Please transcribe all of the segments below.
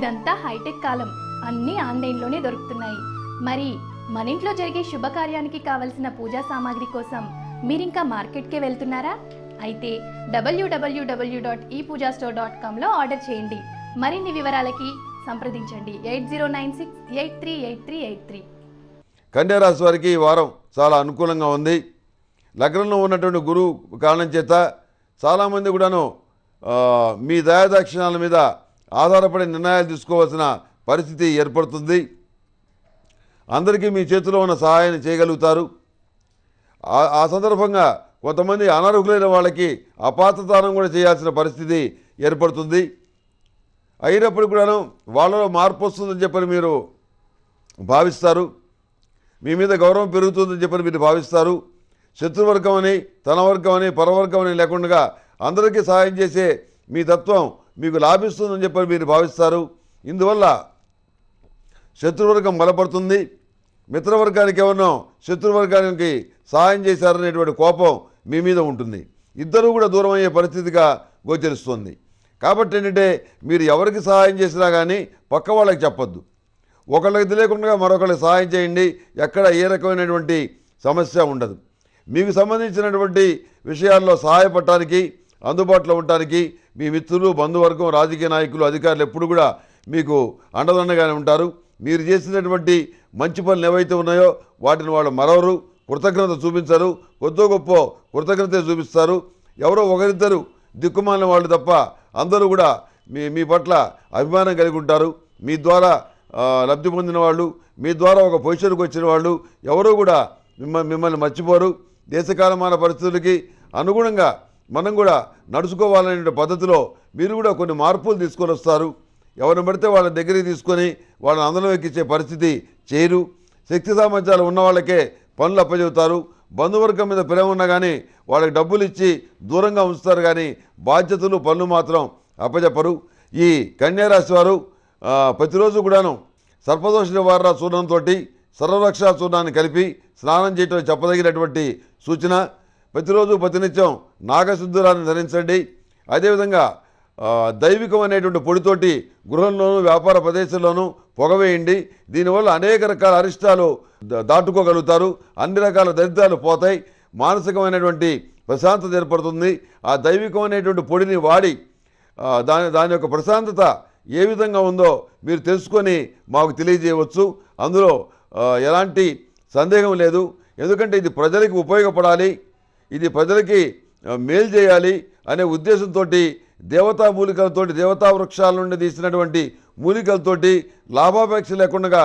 ఇదంతా హైటెక్ కాలం అన్నీ ఆన్లైన్లోనే దొరుకుతున్నాయి మరి మన ఇంట్లో జరిగే శుభకార్యానికి కావలసిన పూజా సామాగ్రి కోసం మీరింకా మార్కెట్కే వెళ్తున్నారా అయితే WWW dot e Pooja store dot కామ్లో ఆర్డర్ చేయండి మరిన్ని వివరాలకి సంప్రదించండి eight zero nine six eight three eight three eight three కన్యారాశి వారికి ఈ వారం చాలా అనుకూలంగా ఉంది లగ్నంలో ఉన్నటువంటి గురువు కారణం చేత చాలామంది కూడాను మీ దయాదక్షిణాల మీద ఆధారపడి నిర్ణయాలు తీసుకోవాల్సిన పరిస్థితి ఏర్పడుతుంది అందరికీ మీ చేతిలో ఉన్న సహాయాన్ని చేయగలుగుతారు ఆ సందర్భంగా కొంతమంది అనర్హులైన వాళ్ళకి అపాత్రదానం కూడా చేయాల్సిన పరిస్థితి ఏర్పడుతుంది అయినప్పుడు కూడాను వాళ్ళలో మార్పు వస్తుందని చెప్పని మీరు భావిస్తారు మీ మీద గౌరవం పెరుగుతుందని చెప్పని మీరు భావిస్తారు శత్రువర్గం అని తన వర్గం అని పరవర్గం అని లేకుండా అందరికీ సహాయం చేసే మీ తత్వం మీకు లాభిస్తుందని చెప్పి మీరు భావిస్తారు ఇందువల్ల శత్రువర్గం బలపడుతుంది మిత్రవర్గానికి ఎవరినో శత్రువర్గానికి సహాయం చేశారనేటువంటి కోపం మీ మీద ఉంటుంది ఇద్దరూ కూడా దూరం అయ్యే పరిస్థితిగా గోచరిస్తుంది కాబట్టి ఏంటంటే మీరు ఎవరికి సహాయం చేసినా కానీ పక్క వాళ్ళకి చెప్పొద్దు ఒకళ్ళకి తెలియకుండా మరొకళ్ళకి సహాయం చేయండి ఎక్కడ ఏ రకమైనటువంటి సమస్య ఉండదు మీకు సంబంధించినటువంటి విషయాల్లో సహాయపడటానికి అందుబాటులో ఉండటానికి మీ మిత్రులు బంధువర్గం రాజకీయ నాయకులు అధికారులు ఎప్పుడు కూడా మీకు అండదండగానే ఉంటారు మీరు చేసినటువంటి మంచి పనులు ఏవైతే ఉన్నాయో వాటిని వాళ్ళు మరవరు కృతజ్ఞత చూపించరు కొద్దో గొప్ప కృతజ్ఞత చూపిస్తారు ఎవరో ఒకరిద్దరు దిక్కుమాలిన వాళ్ళు తప్ప అందరూ కూడా మీ మీ పట్ల అభిమానం కలిగి ఉంటారు మీ ద్వారా లబ్ధి పొందిన వాళ్ళు మీ ద్వారా ఒక పొజిషన్కి వచ్చిన వాళ్ళు ఎవరూ కూడా మిమ్మల్ని మిమ్మల్ని మర్చిపోరు దేశకాలమాన పరిస్థితులకి అనుగుణంగా మనం కూడా నడుచుకోవాలనే పద్ధతిలో మీరు కూడా కొన్ని మార్పులు తీసుకొని వస్తారు ఎవరిని పడితే వాళ్ళ దగ్గరికి తీసుకొని వాళ్ళని అందరం ఎక్కించే పరిస్థితి చేయరు శక్తి సామర్థ్యాలు ఉన్న వాళ్ళకే పనులు అప్పచెబుతారు బంధువర్గం మీద ప్రేమ ఉన్నా కానీ వాళ్ళకి డబ్బులు ఇచ్చి దూరంగా ఉంచుతారు కానీ బాధ్యతలు పనులు మాత్రం అప్పచెప్పరు ఈ కన్యారాశి వారు ప్రతిరోజు కూడాను సర్పదోష నివారణ చూడంతో సర్వరక్షా చూర్ణాన్ని కలిపి స్నానం చేయటం చెప్పదగినటువంటి సూచన ప్రతిరోజు ప్రతినిత్యం నాగశుద్ధురాన్ని ధరించండి అదేవిధంగా దైవికం అనేటువంటి పొడితోటి గృహంలోనూ వ్యాపార ప్రదేశంలోనూ పొగవేయండి దీనివల్ల అనేక రకాల అరిష్టాలు దాటుకోగలుగుతారు అన్ని రకాల దరిద్రాలు పోతాయి మానసికమైనటువంటి ప్రశాంతత ఏర్పడుతుంది ఆ దైవికం అనేటువంటి పొడిని వాడి దాని దాని యొక్క ప్రశాంతత ఏ విధంగా ఉందో మీరు తెలుసుకొని మాకు తెలియజేయవచ్చు అందులో ఎలాంటి సందేహం లేదు ఎందుకంటే ఇది ప్రజలకు ఉపయోగపడాలి ఇది ప్రజలకి మేలు చేయాలి అనే ఉద్దేశంతో దేవతా మూలికలతో దేవతా వృక్షాల నుండి తీసినటువంటి మూలికలతోటి లాభాపేక్ష లేకుండా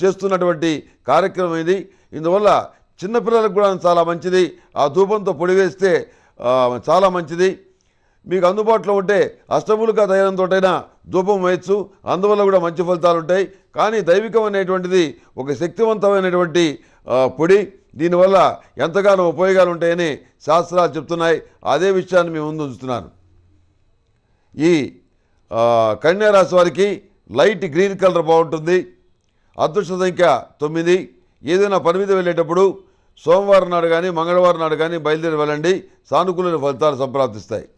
చేస్తున్నటువంటి కార్యక్రమం ఇది ఇందువల్ల చిన్నపిల్లలకు కూడా చాలా మంచిది ఆ ధూపంతో పొడి వేస్తే చాలా మంచిది మీకు అందుబాటులో ఉంటే అష్టములుగా తైలంతోటైనా ధూపం వేయచ్చు అందువల్ల కూడా మంచి ఫలితాలు ఉంటాయి కానీ దైవికం అనేటువంటిది ఒక శక్తివంతమైనటువంటి పొడి దీనివల్ల ఎంతగానో ఉపయోగాలు ఉంటాయని శాస్త్రాలు చెప్తున్నాయి అదే విషయాన్ని మేము ముందు ఉంచుతున్నాను ఈ కన్యారాశి వారికి లైట్ గ్రీన్ కలర్ బాగుంటుంది అదృష్ట సంఖ్య తొమ్మిది ఏదైనా పని మీద వెళ్ళేటప్పుడు సోమవారం నాడు కానీ మంగళవారం నాడు కానీ బయలుదేరి వెళ్ళండి సానుకూల ఫలితాలు సంప్రాప్తిస్తాయి